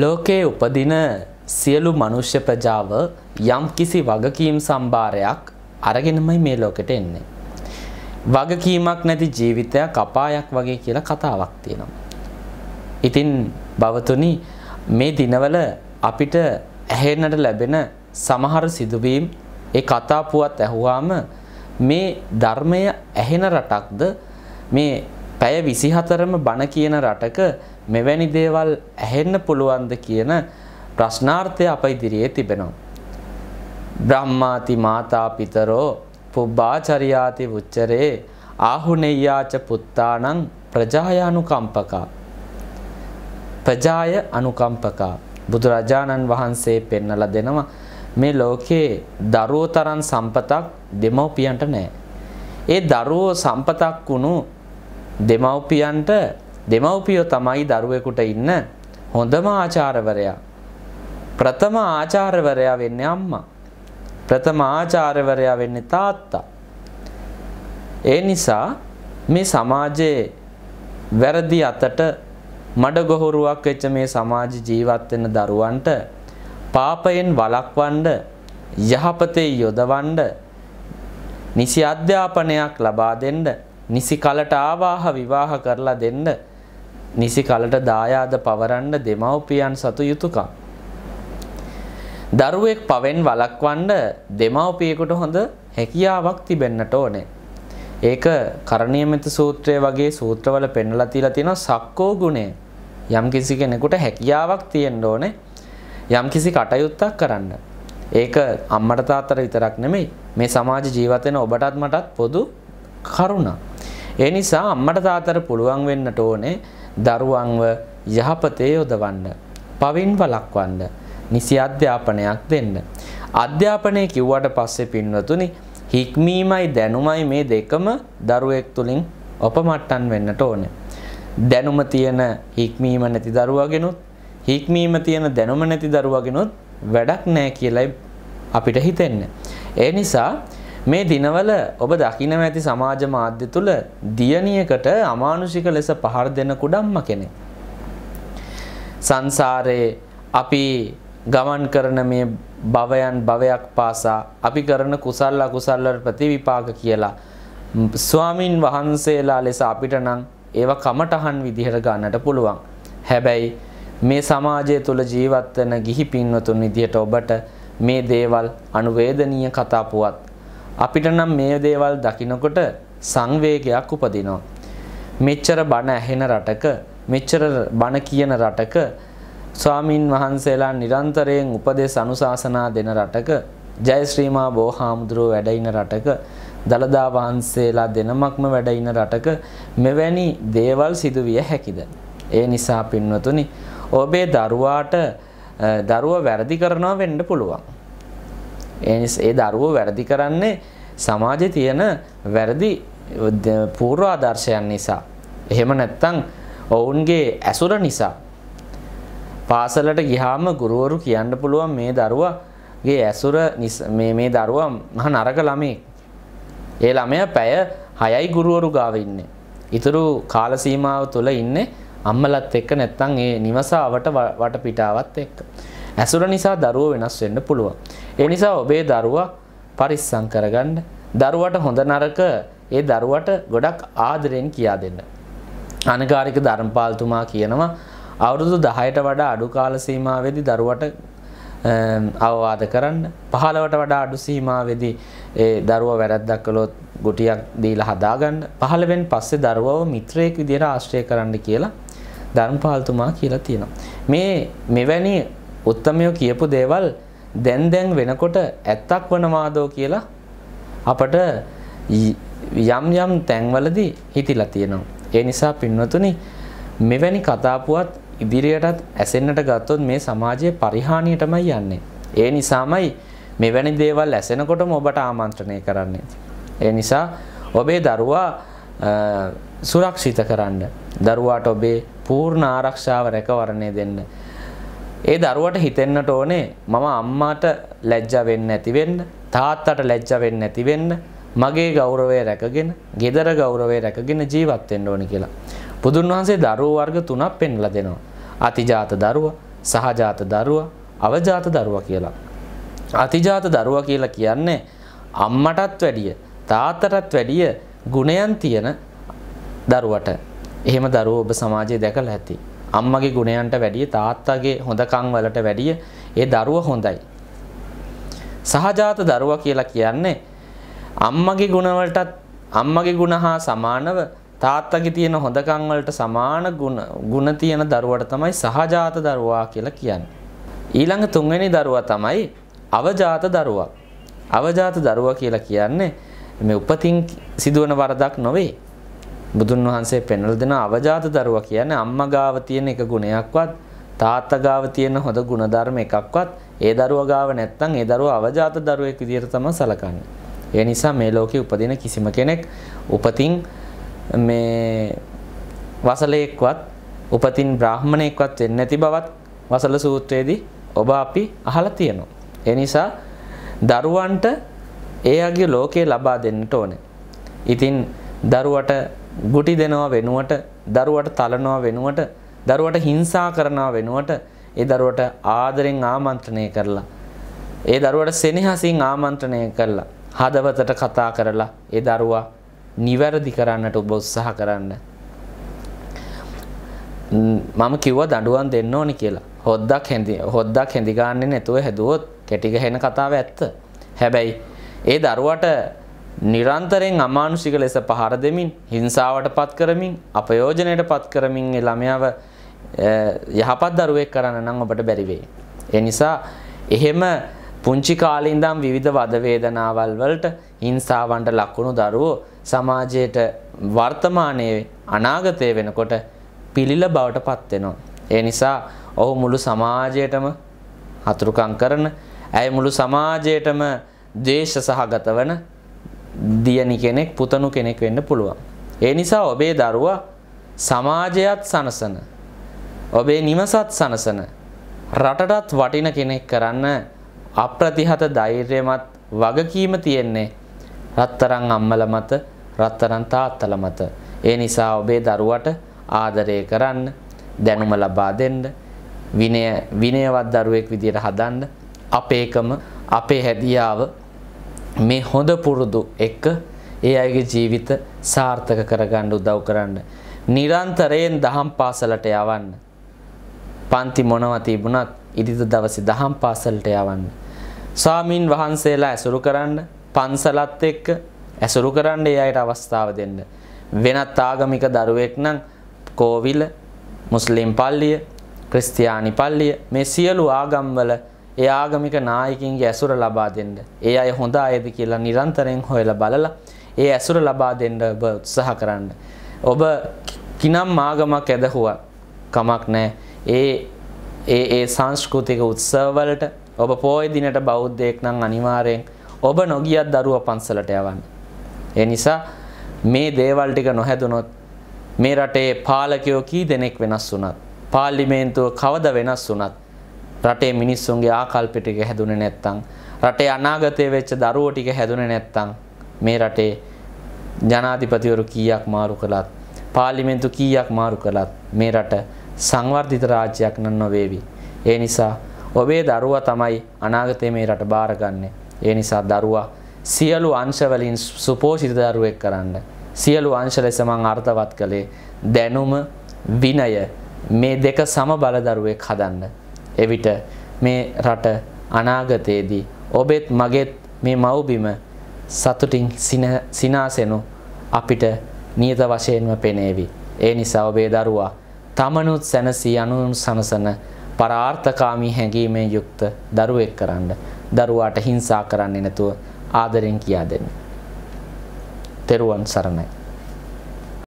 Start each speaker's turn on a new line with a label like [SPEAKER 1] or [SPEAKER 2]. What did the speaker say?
[SPEAKER 1] ලෝකයේ උපදින සියලු මනුෂ්‍ය ප්‍රජාව යම් කිසි වගකීම් සම්භාරයක් අරගෙනමයි මේ ලෝකෙට එන්නේ. වගකීමක් නැති ජීවිතයක් අපායක් වගේ කියලා කතාවක් තියෙනවා. ඉතින් භවතුනි මේ දිනවල අපිට ඇහෙන්නට ලැබෙන සමහර සිදුවීම් ඒ කතා පුවත් ඇහුවාම මේ ධර්මය ඇහෙන රටක්ද මේ පැය විසිහතරම බණ කියන රටක මෙවැනි දේවල් ඇහෙන්න පුළුවන්ද කියන ප්‍රශ්නාර්ථය අප ඉදිරියේ තිබෙනවා. බ්‍රහ්මාති මාතා පිතරෝ පුබ්බාචරියාති උච්චරේ ආහුනෙය්‍යාච පුත්තානං ප්‍රජායානුකම්පකා. ප්‍රජාය අනුකම්පකා බුදුරජාණන් වහන්සේ පෙන්නලා දෙනවා මේ ලෝකේ දරුවෝ තරම් සම්පතක් දෙමව්පියන්ට නැහැ. ඒ දරුවෝ සම්පතක් වුණු දෙමව්පියන්ට දෙමව්පියෝ තමයි දරුවෙකුට ඉන්න හොඳම ආචාර්යවරයා. ප්‍රථම ආචාර්යවරයා වෙන්නේ අම්මා. ප්‍රථම ආචාර්යවරයා වෙන්නේ තාත්තා. ඒ නිසා මේ සමාජයේ වැරදි අතට මඩගොහරුවක් වෙච්ච මේ සමාජ ජීවත් වෙන දරුවන්ට පාපයෙන් වළක්වන්න යහපතේ යොදවන්න නිසි අධ්‍යාපනයක් ලබා දෙන්න නිසි කලට ආවාහ විවාහ කරලා දෙන්න නිසි කලට දායාද පවරන්න දෙමව්පියන් සතු යුතුයකම්. දරුවෙක් පවෙන් වළක්වන්න දෙමව්පියෙකුට හොඳ හැකියාවක් තිබෙන්නට ඕනේ. ඒක කරණීයමිත සූත්‍රය වගේ සූත්‍රවල පෙන්වලා තියලා තියෙනවා සක්කෝ ගුණය. යම්කිසි කෙනෙකුට හැකියාවක් තියෙන්න ඕනේ යම්කිසි කටයුත්තක් කරන්න. ඒක අම්මට තාත්තට විතරක් නෙමෙයි මේ සමාජ ජීවිතේන ඔබටත් මටත් පොදු කරුණක්. ඒ නිසා අම්මට තාත්තට පුළුවන් වෙන්නට ඕනේ දරුවන්ව යහපතේ යොදවන්න, පවින් වළක්වන්න, නිසි අධ්‍යාපනයක් දෙන්න. අධ්‍යාපනය කිව්වට පස්සේ පින්වතුනි හික්මීමයි දැනුමයි මේ දෙකම දරුවෙක් තුලින් ඔපමට්ටම් වෙන්නට ඕනේ. දැනුම තියෙන හික්මීම නැති දරුවාගෙනුත් හික්මීම තියෙන දැනුම නැති දරුවාගෙනුත් වැඩක් නැහැ කියලයි අපිට හිතෙන්නේ. ඒ නිසා මේ දිනවල ඔබ දකින්න ඇති සමාජ මාධ්‍ය තුල දියණියකට අමානුෂික ලෙස පහර දෙන කුඩම්ම කෙනෙක්. සංසාරේ අපි ගමන් කරන මේ භවයන් භවයක් පාසා අපි කරන කුසල් අකුසල් ප්‍රතිවිපාක කියලා ස්වාමින් වහන්සේලා ලෙස අපිට නම් ඒවා කමටහන් විදිහට ගන්නට පුළුවන්. හැබැයි මේ සමාජය තුළ ජීවත් වෙන ගිහි පින්වතුන් විදිහට ඔබට මේ දේවල් අනුවේදනීය කතා පුවත් අපිට නම් මේ දේවල් දකිනකොට සංවේගයක් උපදිනවා. මෙච්චර බණ ඇහෙන රටක මෙච්චර බණ කියන රටක ස්වාමින් වහන්සේලා නිරන්තරයෙන් උපදෙස් අනුශාසනා දෙන රටක ජයශ්‍රීමා බෝහාමුදුරුව වැඩඉන රටක දළදා වහන්සේලා දෙනමක්ම වැඩඉන රටක මෙවැනි දේවල් සිදුවිය හැකිද. ඒ නිසා පින්වතුනි ඔබේ දරුවාට දරුව වැරදි කරනවා වෙන්න පුළුවන්. ඒ ඒ දරුවෝ වැරදි කරන්නේ සමාජයේ තියෙන වැරදි පූර්වාදර්ශයන් නිසා. එහෙම නැත්නම් ඔවුන්ගේ ඇසුර නිසා. පාසලට ගියාම ගුරුවරු කියන්න පුළුවන් මේ දරුවාගේ ඇසුර මේ මේ දරුවා මහ නරක ළමෙක්. ඒ ළමයා පැය 6යි ගුරුවරු ගාව ඉන්නේ. ඊතුරු කාල සීමාව තුළ ඉන්නේ අම්මලත් එක්ක නැත්නම් ඒ නිවසාවට වටපිටාවත් එක්ක. ඇසුර නිසා දරුවෝ වෙනස් වෙන්න පුළුවන්. ඒ නිසා ඔබේ දරුවා පරිස්සම් කරගන්න. දරුවට හොඳ නරක ඒ දරුවට ගොඩක් ආදරෙන් කියා දෙන්න. අනකාරික ධර්මපාලතුමා කියනවා අවුරුදු 10ට වඩා අඩු කාල සීමාවේදී දරුවට අවවාද කරන්න 15ට වඩා අඩු සීමාවේදී ඒ දරුවා වැරද්දක් කළොත් ගුටියක් දීලා හදාගන්න 15න් පස්සේ දරුවව මිත්‍රයෙක් විදියට ආශ්‍රය කරන්න කියලා ධර්මපාලතුමා කියලා තියෙනවා. මේ මෙවැනි උත්තමයෝ කියපු දේවල් දැන් දැන් වෙනකොට ඇත්තක් වනවාදෝ කියලා අපට යම් යම් තැන්වලදී හිතිලා තියෙනවා. ඒ නිසා පින්වතුනි මෙවැනි කතාපුවත් ඉදිරියටත් ඇසෙන්නට ගත්තොත් මේ සමාජයේ පරිහානියටමයි යන්නේ. ඒ නිසාමයි මෙවැනි දේවල් ඇසෙනකොටම ඔබට ආමන්ත්‍රණය කරන්නේ. ඒ නිසා ඔබේ දරුවා සුරක්ෂිත කරන්න. දරුවාට ඔබේ පූර්ණ ආරක්ෂාව රැකවරණය දෙන්න. ඒ දරුවට හිතෙන්නට ඕනේ මම අම්මාට ලැජ්ජ වෙන්න නැති වෙන්න, තාත්තට ලැජ්ජ වෙන්න නැති වෙන්න, මගේ ගෞරවය රැකගෙන, gedara ගෞරවය රැකගෙන ජීවත් වෙන්න ඕනේ කියලා. බුදුන් වහන්සේ දරුවෝ වර්ග තුනක් පෙන්ලා දෙනවා. අතිජාත දරුවා, සහජාත දරුවා, අවජාත දරුවා කියලා. අතිජාත දරුවා කියලා කියන්නේ අම්මටත් වැඩිය, තාත්තටත් වැඩිය ගුණයන් තියෙන දරුවට. එහෙම දරුවෝ ඔබ සමාජයේ දැකලා ඇති. අම්මගේ ගුණයන්ට වැඩිය තාත්තගේ හොඳකම් වලට වැඩිය ඒ දරුවා හොඳයි. සහජාත දරුවා කියලා කියන්නේ අම්මගේ ගුණවලටත් අම්මගේ ගුණ හා සමානව තාත්තගේ තියෙන හොඳකම් වලට සමාන ගුණ ගුණ තියෙන දරුවට තමයි සහජාත දරුවා කියලා කියන්නේ. ඊළඟ තුන්වෙනි දරුවා තමයි අවජාත දරුවා. අවජාත දරුවා කියලා කියන්නේ මේ උපතින් සිදුවන වරදක් නොවේ. බුදුන් වහන්සේ පෙන්වලා දෙන අවජාත දරුවා කියන්නේ අම්මා ගාව තියෙන එක ගුණයක්වත් තාත්තා ගාව තියෙන හොඳ ಗುಣධර්ම එකක්වත් ඒ දරුවා ගාව නැත්තම් ඒ දරුවා අවජාත දරුවෙක් විදියට තමයි සලකන්නේ. ඒ නිසා මේ ලෝකේ උපදින කිසිම කෙනෙක් උපතින් මේ වසලයක්වත් උපතින් බ්‍රාහමණයෙක්වත් වෙන්නේ නැති බවත් වසල සූත්‍රයේදී ඔබ අපි අහලා තියෙනවා. ඒ නිසා දරුවන්ට ඒ අගේ ලෝකේ ලබා දෙන්නට ඕනේ. ඉතින් දරුවට ගුටි දෙනවා වෙනුවට දරුවට තලනවා වෙනුවට දරුවට හිංසා කරනවා වෙනුවට ඒ දරුවට ආදරෙන් ආමන්ත්‍රණය කරලා ඒ දරුවට සෙනෙහසින් ආමන්ත්‍රණය කරලා හදවතට කතා කරලා ඒ දරුවා නිවැරදි කරන්නට ඔබ උත්සාහ කරන්න මම කිව්වා දඬුවම් දෙන්න ඕනි කියලා හොද්දක් හැඳි හොද්දක් හැඳි ගන්නෙ නැතුව හැදුවොත් කැටි ගහන කතාව ඇත්ත හැබැයි ඒ දරුවට නිරන්තරයෙන් අමානුෂික ලෙස පහර දෙමින් හිංසාවට පත් කරමින් අපයෝජනයට පත් කරමින් ඒ ළමයාව යහපත් දරුවෙක් කරන්න නම් ඔබට බැරි වෙයි. ඒ නිසා එහෙම පුංචි කාලේ ඉඳන් විවිධ වද වේදනාවල් වලට හිංසාවන්ට ලකුණු දරුවෝ සමාජයට වර්තමානයේ අනාගතයේ වෙනකොට පිළිල බවට පත් වෙනවා. ඒ නිසා ඔහු මුළු සමාජයටම හතුරුකම් කරන, ඇය මුළු සමාජයටම දේශ සහගත වන දියණි කෙනෙක් පුතණු කෙනෙක් වෙන්න පුළුවන්. ඒ නිසා ඔබේ දරුවා සමාජයත් සනසන ඔබේ නිවසත් සනසන රටටත් වටින කෙනෙක් කරන්න අප්‍රතිහත ධෛර්යමත් වගකීම තියෙන්නේ රත්තරන් අම්මල මත රත්තරන් තාත්තල මත. ඒ නිසා ඔබේ දරුවට ආදරය කරන්න දැනුම ලබා දෙන්න විනය විනයවත් දරුවෙක් විදියට හදන්න අපේකම අපේ හැදියාව මේ හොඳ පුරුදු එක ඒ අයගේ ජීවිත සාර්ථක කරගන්න උදව් කරන්න. නිරන්තරයෙන් දහම් පාසලට යවන්න. පන්ති මොනවා තිබුණත් ඉදිරි දවසේ දහම් පාසලට යවන්න. ස්වාමින් වහන්සේලා ඇසුරු කරන්න, පන්සලත් එක්ක ඇසුරු කරන්න ඒ අයට අවස්ථාව දෙන්න. වෙනත් ආගමික දරුවෙක් නම් කෝවිල, මුස්ලිම් පල්ලිය, ක්‍රිස්තියානි පල්ලිය මේ සියලු ආගම්වල ඒ ආගමික නායකින්ගේ ඇසුර ලබා දෙන්න. ඒ අය හොඳ අයද කියලා නිරන්තරයෙන් හොයලා බලලා ඒ ඇසුර ලබා දෙන්න ඔබ උත්සාහ කරන්න. ඔබ කිනම් ආගමක් ඇදහුවා කමක් නැහැ. ඒ ඒ ඒ සංස්කෘතික උත්සවවලට ඔබ පොය දිනට බෞද්ධයෙක් නම් අනිවාර්යෙන් ඔබ නොගියත් දරුවා පන්සලට යවන්න. ඒ නිසා මේ දේවල් ටික නොහැදුනොත් මේ රටේ පාලකයෝ කී දෙනෙක් වෙනස් වුණත් පාර්ලිමේන්තුව කවද වෙනස් වුණත් රටේ මිනිස්සුන්ගේ ආකල්ප ටික හැදුනේ නැත්තම් රටේ අනාගතයේ වෙච්ච දරුවෝ ටික හැදුනේ නැත්තම් මේ රටේ ජනාධිපතිවරු කීයක් මාරු කළත් පාර්ලිමේන්තු කීයක් මාරු කළත් මේ රට සංවර්ධිත රාජ්‍යයක් නම් නොවේවි. ඒ නිසා ඔබේ දරුවා තමයි අනාගතයේ මේ රට බාරගන්නේ. ඒ නිසා දරුවා සියලු අංශවලින් සුපෝෂිත දරුවෙක් කරන්න. සියලු අංශ ලෙස මම අර්ථවත් කළේ දැනුම විනය මේ දෙක සමබල දරුවෙක් හදන්න. එවිට මේ රට අනාගතයේදී ඔබෙත් මගෙත් මේ මව්බිම සතුටින් සිනාසෙනු අපිට නියත වශයෙන්ම පෙනේවි. ඒ නිසා ඔබේ දරුවා තමනුත් සැනසී අනුන් සනසන පරාර්ථකාමී හැඟීමෙන් යුක්ත දරුවෙක් කරන්න. දරුවාට හිංසා කරන්නේ නැතුව ආදරෙන් කියා දෙන්න. තෙරුවන් සරණයි.